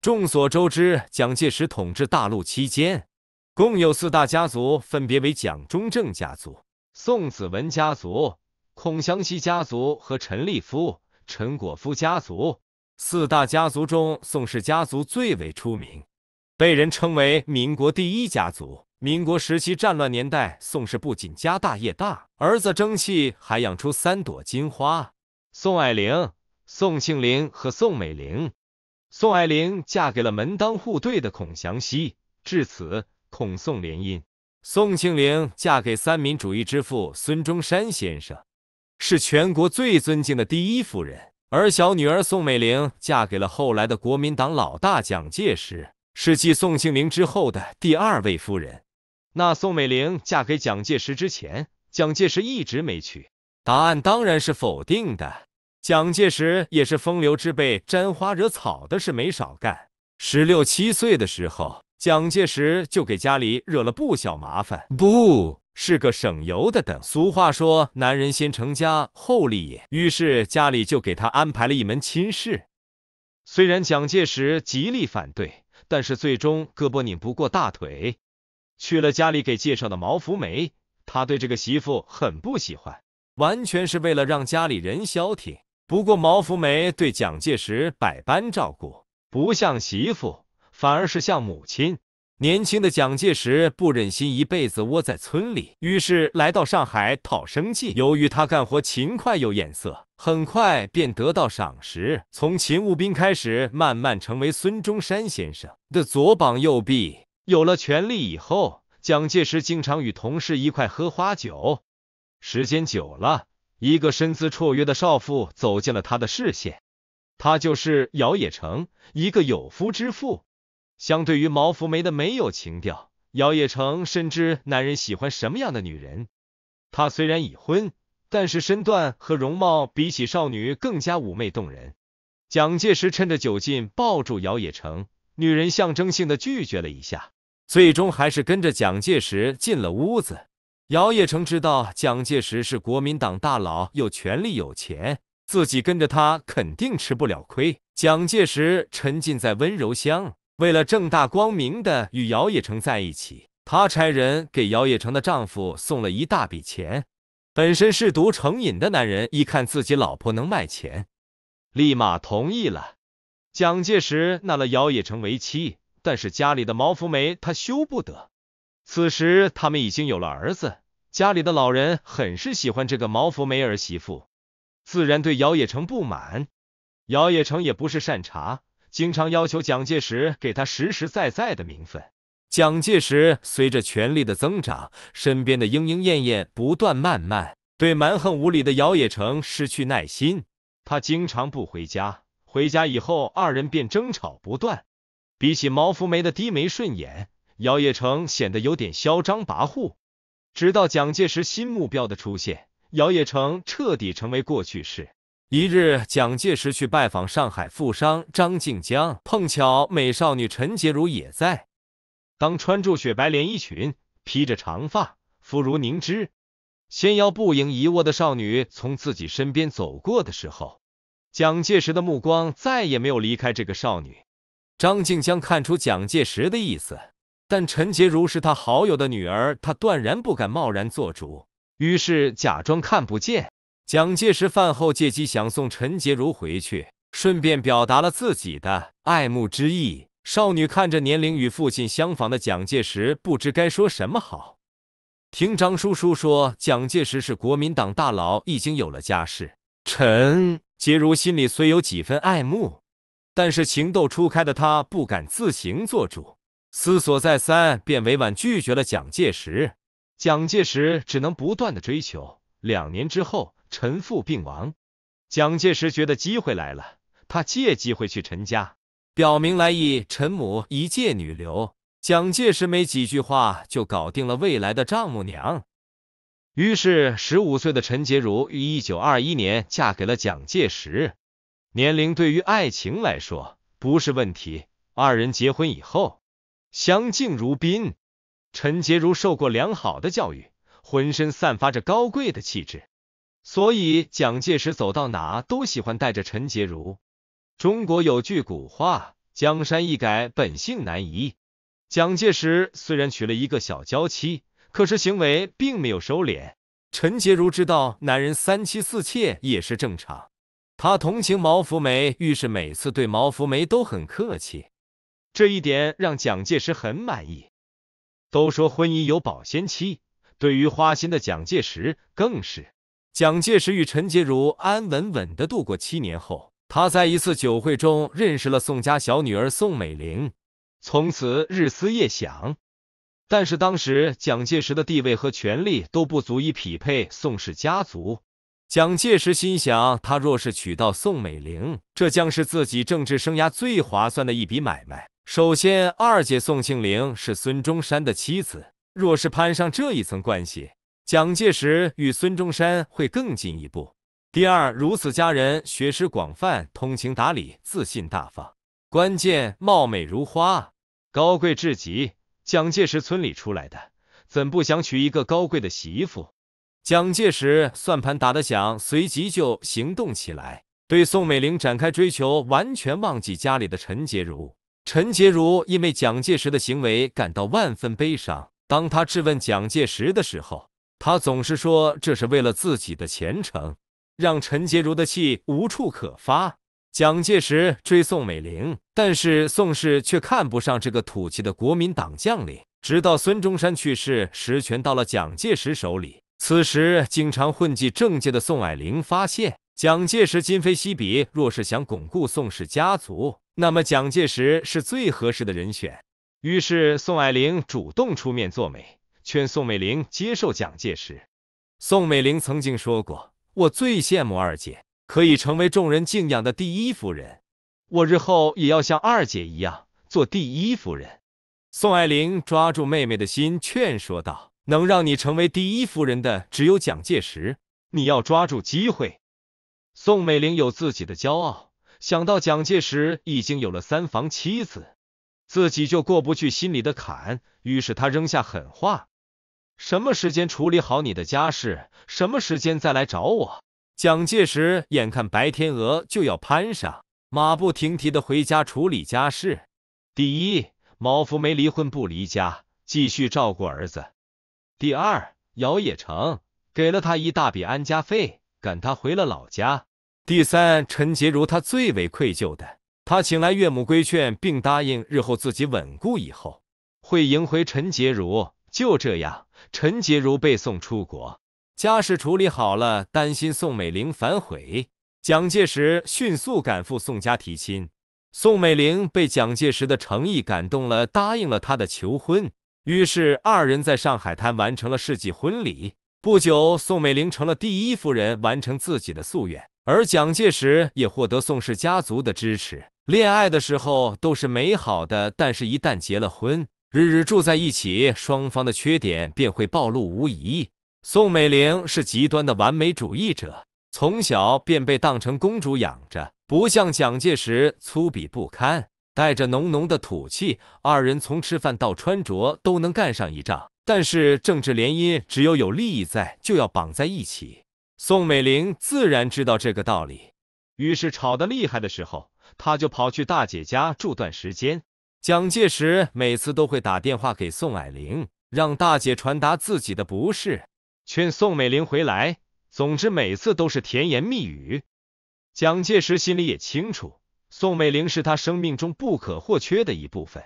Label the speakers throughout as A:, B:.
A: 众所周知，蒋介石统治大陆期间，共有四大家族，分别为蒋中正家族、宋子文家族、孔祥熙家族和陈立夫、陈果夫家族。四大家族中，宋氏家族最为出名，被人称为“民国第一家族”。民国时期战乱年代，宋氏不仅家大业大，儿子争气，还养出三朵金花：宋霭龄、宋庆龄和宋美龄。宋霭龄嫁给了门当户对的孔祥熙，至此孔宋联姻。宋庆龄嫁给三民主义之父孙中山先生，是全国最尊敬的第一夫人。而小女儿宋美龄嫁给了后来的国民党老大蒋介石，是继宋庆龄之后的第二位夫人。那宋美龄嫁给蒋介石之前，蒋介石一直没娶。答案当然是否定的。蒋介石也是风流之辈，沾花惹草的事没少干。十六七岁的时候，蒋介石就给家里惹了不小麻烦，不是个省油的灯。俗话说：“男人先成家后立业。”于是家里就给他安排了一门亲事。虽然蒋介石极力反对，但是最终胳膊拧不过大腿，娶了家里给介绍的毛福梅。他对这个媳妇很不喜欢，完全是为了让家里人消停。不过，毛福梅对蒋介石百般照顾，不像媳妇，反而是像母亲。年轻的蒋介石不忍心一辈子窝在村里，于是来到上海讨生计。由于他干活勤快又眼色，很快便得到赏识，从勤务兵开始，慢慢成为孙中山先生的左膀右臂。有了权力以后，蒋介石经常与同事一块喝花酒，时间久了。一个身姿绰约的少妇走进了他的视线，她就是姚野城，一个有夫之妇。相对于毛福梅的没有情调，姚野城深知男人喜欢什么样的女人。她虽然已婚，但是身段和容貌比起少女更加妩媚动人。蒋介石趁着酒劲抱住姚野城，女人象征性的拒绝了一下，最终还是跟着蒋介石进了屋子。姚冶成知道蒋介石是国民党大佬，又权力有钱，自己跟着他肯定吃不了亏。蒋介石沉浸在温柔乡，为了正大光明的与姚冶成在一起，他差人给姚冶成的丈夫送了一大笔钱。本身是毒成瘾的男人，一看自己老婆能卖钱，立马同意了。蒋介石纳了姚冶成为妻，但是家里的毛福梅他休不得。此时，他们已经有了儿子，家里的老人很是喜欢这个毛福梅儿媳妇，自然对姚冶成不满。姚冶成也不是善茬，经常要求蒋介石给他实实在在的名分。蒋介石随着权力的增长，身边的莺莺燕燕不断谩骂，对蛮横无理的姚冶成失去耐心。他经常不回家，回家以后二人便争吵不断。比起毛福梅的低眉顺眼。姚也成显得有点嚣张跋扈，直到蒋介石新目标的出现，姚也成彻底成为过去式。一日，蒋介石去拜访上海富商张静江，碰巧美少女陈洁如也在。当穿着雪白连衣裙、披着长发、肤如凝脂、纤腰步盈一握的少女从自己身边走过的时候，蒋介石的目光再也没有离开这个少女。张静江看出蒋介石的意思。但陈洁如是他好友的女儿，他断然不敢贸然做主，于是假装看不见。蒋介石饭后借机想送陈洁如回去，顺便表达了自己的爱慕之意。少女看着年龄与父亲相仿的蒋介石，不知该说什么好。听张叔叔说，蒋介石是国民党大佬，已经有了家室。陈洁如心里虽有几分爱慕，但是情窦初开的她不敢自行做主。思索再三，便委婉拒绝了蒋介石。蒋介石只能不断的追求。两年之后，陈父病亡，蒋介石觉得机会来了，他借机会去陈家，表明来意。陈母一介女流，蒋介石没几句话就搞定了未来的丈母娘。于是，十五岁的陈洁如于一九二一年嫁给了蒋介石。年龄对于爱情来说不是问题。二人结婚以后。相敬如宾。陈洁如受过良好的教育，浑身散发着高贵的气质，所以蒋介石走到哪都喜欢带着陈洁如。中国有句古话：“江山易改，本性难移。”蒋介石虽然娶了一个小娇妻，可是行为并没有收敛。陈洁如知道男人三妻四妾也是正常，她同情毛福梅，于是每次对毛福梅都很客气。这一点让蒋介石很满意。都说婚姻有保鲜期，对于花心的蒋介石更是。蒋介石与陈洁如安稳稳的度过七年后，他在一次酒会中认识了宋家小女儿宋美龄，从此日思夜想。但是当时蒋介石的地位和权力都不足以匹配宋氏家族。蒋介石心想，他若是娶到宋美龄，这将是自己政治生涯最划算的一笔买卖。首先，二姐宋庆龄是孙中山的妻子，若是攀上这一层关系，蒋介石与孙中山会更进一步。第二，如此佳人，学识广泛，通情达理，自信大方，关键貌美如花，高贵至极。蒋介石村里出来的，怎不想娶一个高贵的媳妇？蒋介石算盘打得响，随即就行动起来，对宋美龄展开追求，完全忘记家里的陈洁如。陈洁如因为蒋介石的行为感到万分悲伤。当他质问蒋介石的时候，他总是说这是为了自己的前程，让陈洁如的气无处可发。蒋介石追宋美龄，但是宋氏却看不上这个土气的国民党将领。直到孙中山去世，实权到了蒋介石手里。此时，经常混迹政界的宋霭龄发现，蒋介石今非昔比。若是想巩固宋氏家族，那么蒋介石是最合适的人选，于是宋霭龄主动出面做媒，劝宋美龄接受蒋介石。宋美龄曾经说过：“我最羡慕二姐可以成为众人敬仰的第一夫人，我日后也要像二姐一样做第一夫人。”宋霭龄抓住妹妹的心，劝说道：“能让你成为第一夫人的只有蒋介石，你要抓住机会。”宋美龄有自己的骄傲。想到蒋介石已经有了三房妻子，自己就过不去心里的坎，于是他扔下狠话：什么时间处理好你的家事，什么时间再来找我。蒋介石眼看白天鹅就要攀上，马不停蹄的回家处理家事。第一，毛福梅离婚不离家，继续照顾儿子；第二，姚也成给了他一大笔安家费，赶他回了老家。第三，陈洁如她最为愧疚的，她请来岳母规劝，并答应日后自己稳固以后会迎回陈洁如。就这样，陈洁如被送出国，家事处理好了，担心宋美龄反悔，蒋介石迅速赶赴宋家提亲。宋美龄被蒋介石的诚意感动了，答应了他的求婚。于是二人在上海滩完成了世纪婚礼。不久，宋美龄成了第一夫人，完成自己的夙愿。而蒋介石也获得宋氏家族的支持。恋爱的时候都是美好的，但是，一旦结了婚，日日住在一起，双方的缺点便会暴露无遗。宋美龄是极端的完美主义者，从小便被当成公主养着，不像蒋介石粗鄙不堪，带着浓浓的土气。二人从吃饭到穿着都能干上一仗，但是政治联姻，只有有利益在，就要绑在一起。宋美龄自然知道这个道理，于是吵得厉害的时候，她就跑去大姐家住段时间。蒋介石每次都会打电话给宋霭龄，让大姐传达自己的不是，劝宋美龄回来。总之，每次都是甜言蜜语。蒋介石心里也清楚，宋美龄是他生命中不可或缺的一部分。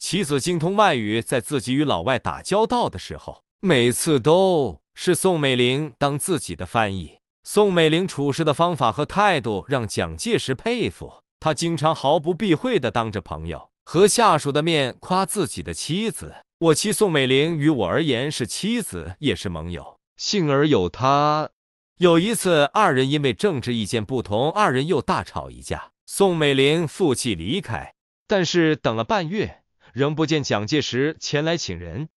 A: 妻子精通外语，在自己与老外打交道的时候，每次都。是宋美龄当自己的翻译。宋美龄处事的方法和态度让蒋介石佩服，他经常毫不避讳的当着朋友和下属的面夸自己的妻子。我妻宋美龄于我而言是妻子，也是盟友。幸而有她。有一次，二人因为政治意见不同，二人又大吵一架。宋美龄负气离开，但是等了半月，仍不见蒋介石前来请人。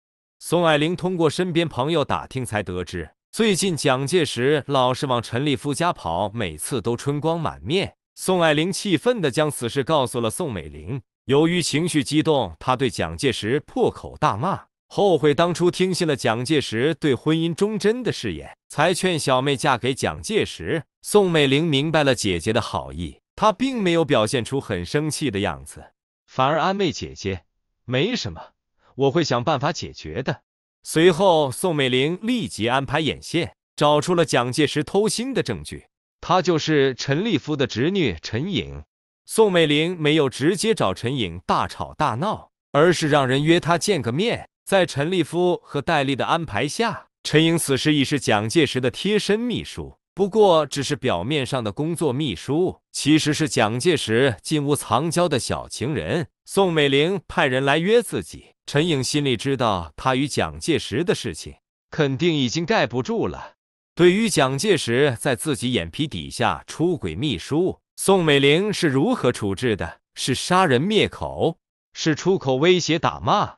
A: 宋霭龄通过身边朋友打听，才得知最近蒋介石老是往陈立夫家跑，每次都春光满面。宋霭龄气愤地将此事告诉了宋美龄，由于情绪激动，她对蒋介石破口大骂，后悔当初听信了蒋介石对婚姻忠贞的誓言，才劝小妹嫁给蒋介石。宋美龄明白了姐姐的好意，她并没有表现出很生气的样子，反而安慰姐姐：“没什么。”我会想办法解决的。随后，宋美龄立即安排眼线找出了蒋介石偷腥的证据，她就是陈立夫的侄女陈颖。宋美龄没有直接找陈颖大吵大闹，而是让人约她见个面。在陈立夫和戴笠的安排下，陈颖此时已是蒋介石的贴身秘书，不过只是表面上的工作秘书，其实是蒋介石金屋藏娇的小情人。宋美龄派人来约自己。陈颖心里知道，他与蒋介石的事情肯定已经盖不住了。对于蒋介石在自己眼皮底下出轨秘书宋美龄是如何处置的？是杀人灭口？是出口威胁打骂？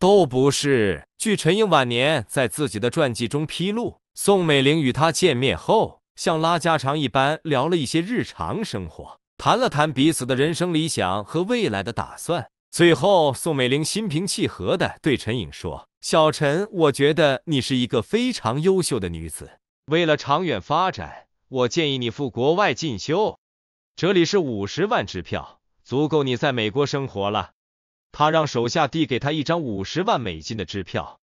A: 都不是。据陈颖晚年在自己的传记中披露，宋美龄与他见面后，像拉家常一般聊了一些日常生活，谈了谈彼此的人生理想和未来的打算。最后，宋美龄心平气和的对陈颖说：“小陈，我觉得你是一个非常优秀的女子。为了长远发展，我建议你赴国外进修。这里是五十万支票，足够你在美国生活了。”他让手下递给他一张五十万美金的支票。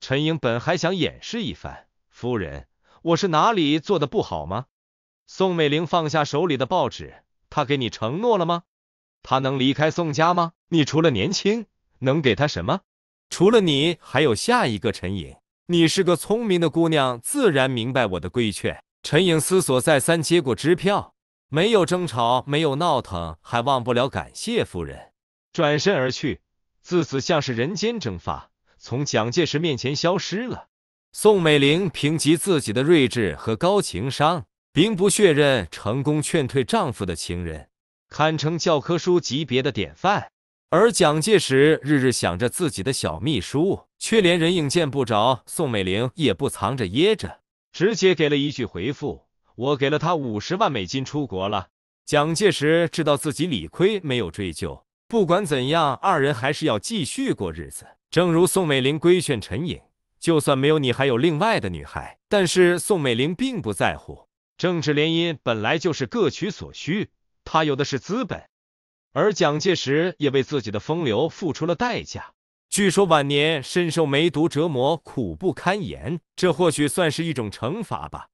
A: 陈颖本还想掩饰一番：“夫人，我是哪里做的不好吗？”宋美龄放下手里的报纸：“她给你承诺了吗？她能离开宋家吗？”你除了年轻能给他什么？除了你，还有下一个陈颖。你是个聪明的姑娘，自然明白我的规劝。陈颖思索再三，接过支票，没有争吵，没有闹腾，还忘不了感谢夫人，转身而去。自此，像是人间蒸发，从蒋介石面前消失了。宋美龄凭借自己的睿智和高情商，兵不血刃成功劝退丈夫的情人，堪称教科书级别的典范。而蒋介石日日想着自己的小秘书，却连人影见不着。宋美龄也不藏着掖着，直接给了一句回复：“我给了他五十万美金出国了。”蒋介石知道自己理亏，没有追究。不管怎样，二人还是要继续过日子。正如宋美龄规劝陈颖：“就算没有你，还有另外的女孩。”但是宋美龄并不在乎，政治联姻本来就是各取所需，她有的是资本。而蒋介石也为自己的风流付出了代价，据说晚年深受梅毒折磨，苦不堪言，这或许算是一种惩罚吧。